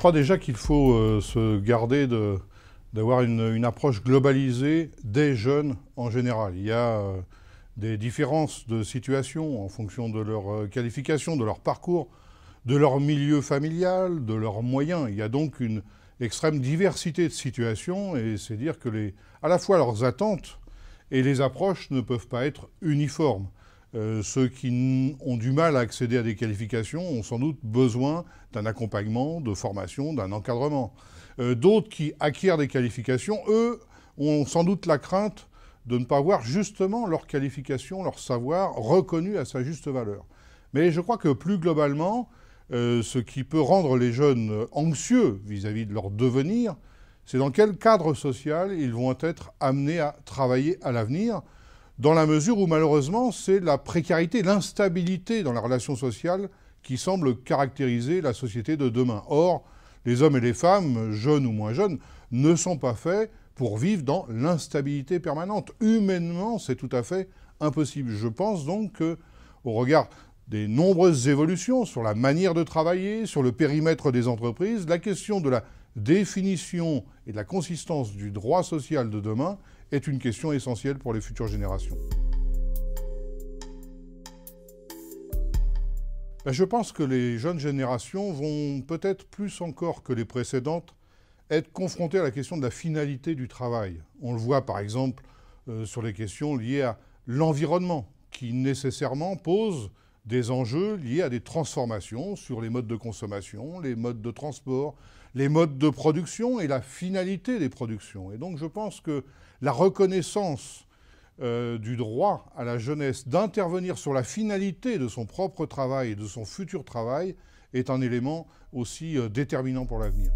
Je crois déjà qu'il faut euh, se garder d'avoir une, approche globalisée des jeunes en général. Il y a euh, des différences de situation en fonction de leur euh, qualification, de leur parcours, de leur milieu familial, de leurs moyens. Il y a donc une extrême diversité de situations et c'est dire que les, à la fois leurs attentes et les approches ne peuvent pas être uniformes. Euh, ceux qui ont du mal à accéder à des qualifications ont sans doute besoin d'un accompagnement, de formation, d'un encadrement. Euh, d'autres qui acquièrent des qualifications, eux, ont sans doute la crainte de ne pas voir justement leurs qualifications, leur savoir reconnu à sa juste valeur. Mais je crois que plus globalement, euh, ce qui peut rendre les jeunes anxieux vis à -vis de leur devenir, c'est dans quel cadre social ils vont être amenés à travailler à l'avenir dans la mesure où malheureusement c'est la précarité, l'instabilité dans la relation sociale qui semble caractériser la société de demain. Or, les hommes et les femmes, jeunes ou moins jeunes, ne sont pas faits pour vivre dans l'instabilité permanente. Humainement, c'est tout à fait impossible. Je pense donc que, au regard des nombreuses évolutions sur la manière de travailler, sur le périmètre des entreprises, la question de la définition et de la consistance du droit social de demain est une question essentielle pour les futures générations. Ben, je pense que les jeunes générations vont peut-être plus encore que les précédentes être confrontées à la question de la finalité du travail. On le voit par exemple euh, sur les questions liées à l'environnement, qui nécessairement pose des enjeux liés à des transformations sur les modes de consommation, les modes de transport, les modes de production et la finalité des productions. Et donc je pense que la reconnaissance euh, du droit à la jeunesse d'intervenir sur la finalité de son propre travail et de son futur travail est un élément aussi euh, déterminant pour l'avenir.